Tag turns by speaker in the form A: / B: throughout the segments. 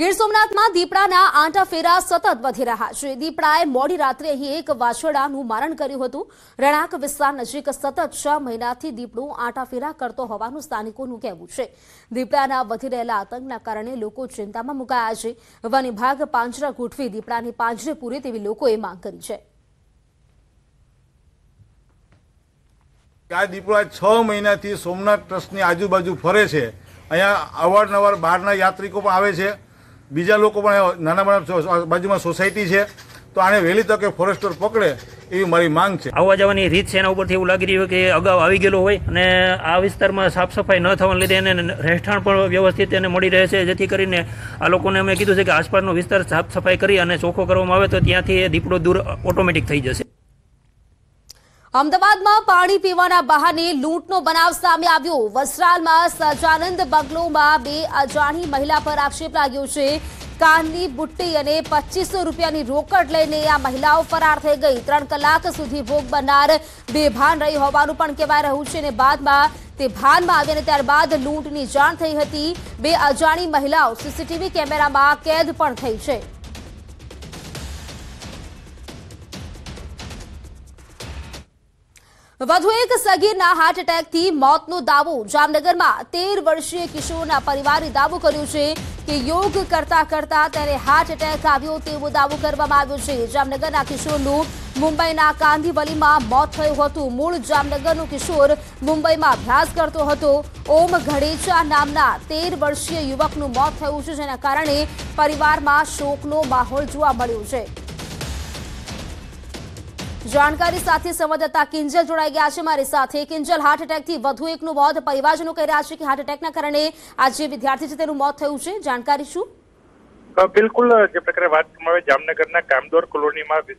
A: ગીર સોમનાથમાં દીપડાના આંટા ફેરા સતત વધી રહ્યા છે દીપડાએ મોડી રાત્રે અહીં એક વાછરડાનું મારણ કર્યું હતું રણાક વિસ્તાર નજીક સતત છ મહિનાથી દીપડું આંટા ફેરા કરતો હોવાનું સ્થાનિકોનું કહેવું છે દીપડાના વધી રહેલા આતંકના કારણે લોકો ચિંતામાં મુકાયા છે વન વિભાગ પાંજરા ગોઠવી દીપડાની પાંજરે પૂરે તેવી લોકોએ માંગ કરી છે આ દીપડા છ મહિનાથી સોમનાથ ટ્રસ્ટની આજુબાજુ ફરે છે અહીંયા અવારનવાર બહારના યાત્રિકો પણ આવે છે બીજા લોકો પણ નાના મોટા બાજુમાં સોસાયટી છે તો આને વહેલી તકે ફોરેસ્ટર પકડે એવી મારી માંગ છે આવવા જવાની રીત છે એના ઉપરથી એવું લાગી રહ્યું કે અગાઉ આવી ગયેલો હોય અને આ વિસ્તારમાં સાફ સફાઈ ન થવાને લીધે એને રહેઠાણ પણ વ્યવસ્થિત એને મળી રહે છે જેથી કરીને આ લોકોને અમે કીધું છે કે આસપાસનો વિસ્તાર સાફ સફાઈ કરી અને ચોખ્ખો કરવામાં આવે તો ત્યાંથી એ દીપડો દૂર ઓટોમેટિક થઈ જશે અમદાવાદમાં પાણી પીવાના બહાને લૂંટનો બનાવ સામે આવ્યો વસ્ત્રાલમાં સજાનંદ બંગલોમાં બે અજાણી મહિલા પર આક્ષેપ લાગ્યો છે કાનની બુટ્ટી અને પચીસો રૂપિયાની રોકડ લઈને આ મહિલાઓ ફરાર થઈ ગઈ ત્રણ કલાક સુધી ભોગ બનનાર બેભાન રહી હોવાનું પણ કહેવાય રહ્યું છે અને બાદમાં તે ભાનમાં આવી અને ત્યારબાદ લૂંટની જાણ થઈ હતી બે અજાણી મહિલાઓ સીસીટીવી કેમેરામાં કેદ પણ થઈ છે વધુ એક સગીરના હાર્ટ એટેકથી મોતનો દાવો જામનગરમાં તેર વર્ષીય કિશોરના પરિવારે દાવો કર્યો છે કે યોગ કરતા કરતા તેને હાર્ટ એટેક આવ્યો તેવો દાવો કરવામાં આવ્યો છે જામનગરના કિશોરનું મુંબઈના કાંદીવલીમાં મોત થયું હતું મૂળ જામનગરનું કિશોર મુંબઈમાં અભ્યાસ કરતો હતો ઓમ ઘડેચા નામના તેર વર્ષીય યુવકનું મોત થયું છે જેના કારણે પરિવારમાં શોકનો માહોલ જોવા મળ્યો છે જાણકારી સાથે સંવાદદાતા કિંજલ જોડાઈ ગયા છે મારી સાથે કિંજલ હાર્ટ એટેકથી વધુ એકનું મોત પરિવારજનો કહી રહ્યા છે કે હાર્ટ એટેકના કારણે આ જે વિદ્યાર્થી છે તેનું મોત થયું છે જાણકારી શું બિલકુલ જે પ્રકારે વાત કરવામાં આવે જામનગરના કામદોર કોલોનીમાં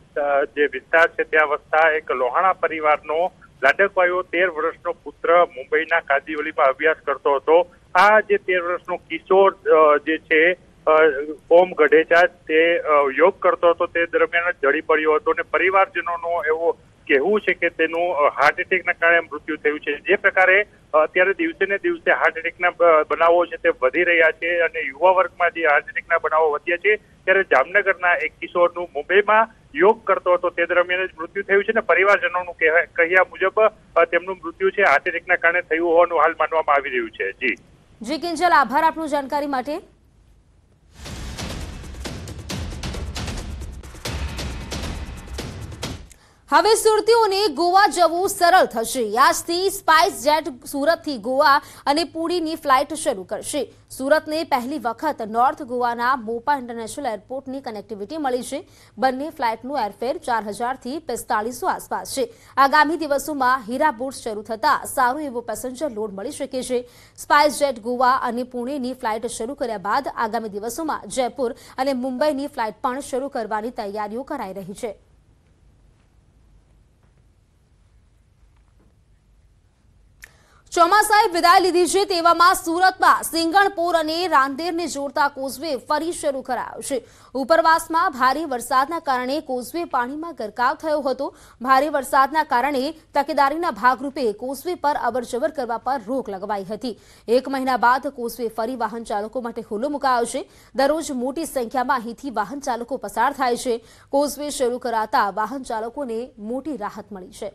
A: જે વિસ્તાર છે ત્યાં વસતા એક લોહાણા પરિવારનો લાડકવાયો તેર વર્ષનો પુત્ર મુંબઈના કાદીવલીમાં અભ્યાસ કરતો હતો આ જે તેર વર્ષનો કિશોર જે છે ઓમ ગઢેચા તે યોગ કરતો હતો તે દરમિયાન જડી પડ્યો હતો અને પરિવારજનોનું એવું કહેવું છે કે તેનું હાર્ટ એટેકના કારણે મૃત્યુ થયું છે જે પ્રકારે અત્યારે દિવસે ને દિવસે હાર્ટ એટેકના બનાવો છે તે વધી રહ્યા છે અને યુવા વર્ગમાં જે હાર્ટ એટેકના બનાવો વધ્યા છે ત્યારે જામનગરના એક કિશોરનું મુંબઈમાં યોગ કરતો હતો તે દરમિયાન જ મૃત્યુ થયું છે અને પરિવારજનોનું કહ્યા મુજબ તેમનું મૃત્યુ છે હાર્ટ એટેકના કારણે થયું હોવાનું હાલ માનવામાં આવી રહ્યું છે જી જી કિંજલ આભાર આપનું જાણકારી માટે હવે સુરતીઓને ગોવા જવું સરળ થશે આજથી સ્પાઇસ જેટ સુરતથી ગોવા અને પુરીની ફ્લાઇટ શરૂ કરશે સુરતને પહેલી વખત નોર્થ ગોવાના મોપા ઇન્ટરનેશનલ એરપોર્ટની કનેક્ટિવિટી મળી છે બંને ફ્લાઇટનું એરફેર ચાર હજારથી પિસ્તાલીસો આસપાસ છે આગામી દિવસોમાં હીરા બોટ શરૂ થતાં સારો એવો પેસેન્જર લોડ મળી શકે છે સ્પાઇસ જેટ ગોવા અને પુણેની ફ્લાઇટ શરૂ કર્યા બાદ આગામી દિવસોમાં જયપુર અને મુંબઈની ફ્લાઇટ પણ શરૂ કરવાની તૈયારીઓ કરાઈ રહી છે ચોમાસાએ વિદાય લીધી છે તેવામાં સુરતમાં સિંગણપોર અને રાંદેરને જોડતા કોઝવે ફરી શરૂ કરાયો છે ઉપરવાસમાં ભારે વરસાદના કારણે કોઝવે પાણીમાં ગરકાવ થયો હતો ભારે વરસાદના કારણે તકેદારીના ભાગરૂપે કોઝવે પર અવરજવર કરવા પર રોક લગાવાઈ હતી એક મહિના બાદ કોઝવે ફરી વાહન ચાલકો માટે ખુલ્લો મુકાયો છે દરરોજ મોટી સંખ્યામાં અહીંથી વાહન ચાલકો પસાર થાય છે કોઝવે શરૂ કરાતા વાહન ચાલકોને મોટી રાહત મળી છે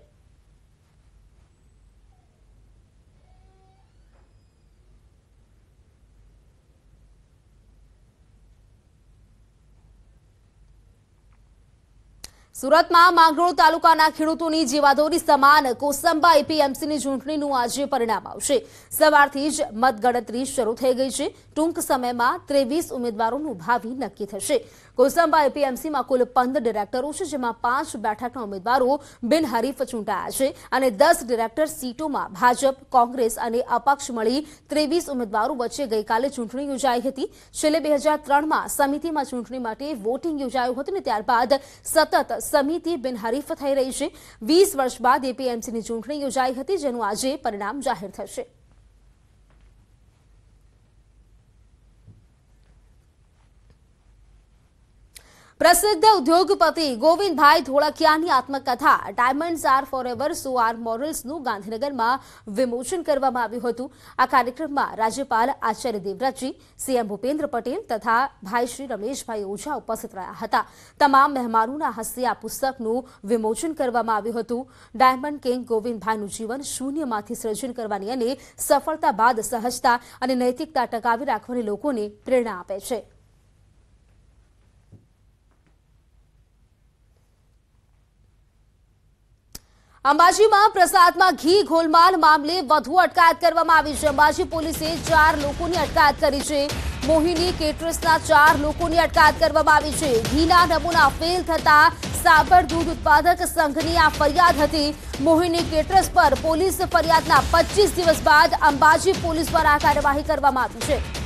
A: સુરતમાં માંગરોળ તાલુકાના ખેડૂતોની જીવાદોરી સમાન કોસંબા એપીએમસીની ચૂંટણીનું આજે પરિણામ આવશે સવારથી જ મતગણતરી શરૂ થઈ ગઈ છે ટૂંક સમયમાં ત્રેવીસ ઉમેદવારોનું ભાવિ નક્કી થશે કોસંબા એપીએમસીમાં કુલ પંદર ડિરેક્ટરો છે જેમાં પાંચ બેઠકના ઉમેદવારો બિનહરીફ ચૂંટાયા છે અને દસ ડિરેક્ટર સીટોમાં ભાજપ કોંગ્રેસ અને અપક્ષ મળી ત્રેવીસ ઉમેદવારો વચ્ચે ગઈકાલે ચૂંટણી યોજાઈ હતી છેલ્લે બે હજાર ત્રણમાં સમિતિમાં ચૂંટણી માટે વોટિંગ યોજાયું હતું અને ત્યારબાદ સતત સમિતિ બિનહરીફ થઈ રહી છે વીસ વર્ષ બાદ એપીએમસીની ચૂંટણી યોજાઈ હતી જેનું આજે પરિણામ જાહેર થશે પ્રસિદ્ધ ઉદ્યોગપતિ ગોવિંદભાઈ ધોળકિયાની આત્મકથા diamonds are forever so are મોરલ્સનું ગાંધીનગરમાં વિમોચન કરવામાં આવ્યું હતું આ કાર્યક્રમમાં રાજ્યપાલ આચાર્ય દેવરાજી સીએમ ભૂપેન્દ્ર પટેલ તથા ભાઈ શ્રી રમેશભાઈ ઓઝા ઉપસ્થિત રહ્યા હતા તમામ મહેમાનોના હસ્તે આ પુસ્તકનું વિમોચન કરવામાં આવ્યું હતું ડાયમંડ કિંગ ગોવિંદભાઈનું જીવન શૂન્યમાંથી સર્જન કરવાની અને સફળતા બાદ સહજતા અને નૈતિકતા ટકાવી રાખવાની લોકોને પ્રેરણા આપે છે અંબાજીમાં પ્રસાદમાં ઘી ગોલમાલ મામલે વધુ અટકાયત કરવામાં આવી છે અંબાજી પોલીસે ચાર લોકોની અટકાયત કરી છે મોહિની કેટરસના ચાર લોકોની અટકાયત કરવામાં આવી છે ઘીના નમૂના ફેલ થતા સાબર દૂધ ઉત્પાદક સંઘની આ ફરિયાદ હતી મોહિની કેટરસ પર પોલીસ ફરિયાદના પચીસ દિવસ બાદ અંબાજી પોલીસ દ્વારા કાર્યવાહી કરવામાં આવી છે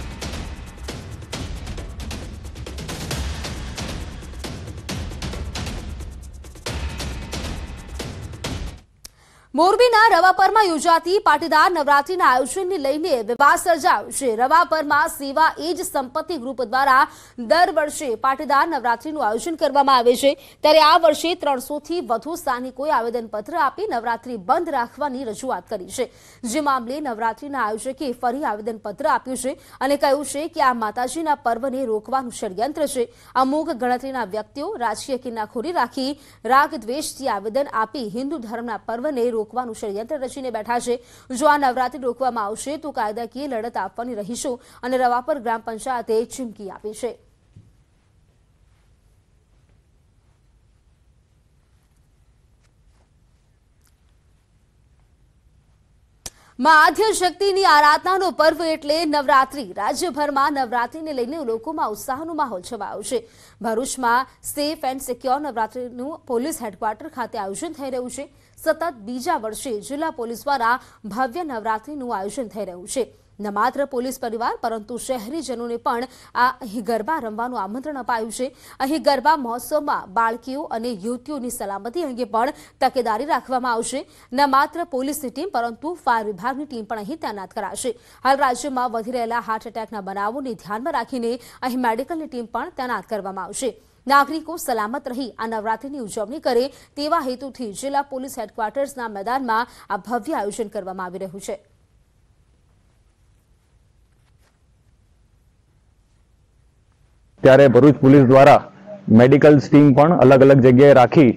A: મોરબીના રવાપરમાં યોજાતી પાટીદાર નવરાત્રીના આયોજનને લઈને વિવાદ સર્જાયો છે રવાપરમાં સેવા એ જ સંપત્તિ ગ્રુપ દ્વારા દર વર્ષે પાટીદાર નવરાત્રીનું આયોજન કરવામાં આવે છે ત્યારે આ વર્ષે ત્રણસોથી વધુ સ્થાનિકોએ આવેદનપત્ર આપી નવરાત્રી બંધ રાખવાની રજૂઆત કરી છે જે મામલે નવરાત્રીના આયોજકે ફરી આવેદનપત્ર આપ્યું છે અને કહ્યું છે કે આ માતાજીના પર્વને રોકવાનું ષડયંત્ર છે અમુક ગણતરીના વ્યક્તિઓ રાજકીય કિન્નાખોરી રાખી રાગ દ્વેષથી આવેદન આપી હિન્દુ ધર્મના પર્વને રોક રોકવાનું ષડયંત્ર રચીને બેઠા છે જો આ નવરાત્રી રોકવામાં આવશે તો કાયદાકીય લડત આપવાની રહીશું અને રવાપર ગ્રામ પંચાયતે ચીમકી આપી છે આદ્ય શક્તિની આરાધનાનો પર્વ એટલે નવરાત્રી રાજ્યભરમાં નવરાત્રીને લઈને લોકોમાં ઉત્સાહનો માહોલ છવાયો છે ભરૂચમાં સેફ એન્ડ સિક્યોર નવરાત્રીનું પોલીસ હેડક્વાર્ટર ખાતે આયોજન થઈ રહ્યું છે સતત બીજા વર્ષે જિલ્લા પોલીસ દ્વારા ભવ્ય નવરાત્રીનું આયોજન થઈ રહ્યું છે ન માત્ર પોલીસ પરિવાર પરંતુ શહેરીજનોને પણ આ અહીં ગરબા રમવાનું આમંત્રણ અપાયું છે અહીં ગરબા મહોત્સવમાં બાળકીઓ અને યુવતીઓની સલામતી અંગે પણ તકેદારી રાખવામાં આવશે ન માત્ર પોલીસની ટીમ પરંતુ ફાયર વિભાગની ટીમ પણ અહીં તૈનાત કરાશે હાલ રાજ્યમાં વધી રહેલા હાર્ટ એટેકના બનાવોને ધ્યાનમાં રાખીને અહીં મેડિકલની ટીમ પણ તૈનાત કરવામાં આવશે નાગરિકો સલામત રહી આ નવરાત્રીની ઉજવણી કરે તેવા હેતુથી જિલ્લા પોલીસ હેડક્વાર્ટર્સના મેદાનમાં આ ભવ્ય આયોજન કરવામાં આવી રહ્યું છે ત્યારે ભરૂચ પોલીસ દ્વારા મેડિકલ ટીમ પણ અલગ અલગ જગ્યાએ રાખી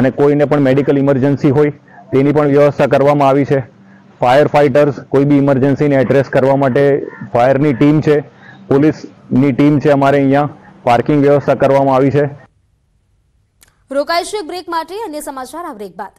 A: અને કોઈને પણ મેડિકલ ઇમરજન્સી હોય તેની પણ વ્યવસ્થા કરવામાં આવી છે ફાયર ફાઇટર્સ કોઈ બી ઇમરજન્સીને એડ્રેસ કરવા માટે ફાયરની ટીમ છે પોલીસની ટીમ છે અમારે અહીંયા પાર્કિંગ વ્યવસ્થા કરવામાં આવી છે રોકાય છે બ્રેક માટે અન્ય સમાચાર આ બ્રેક બાદ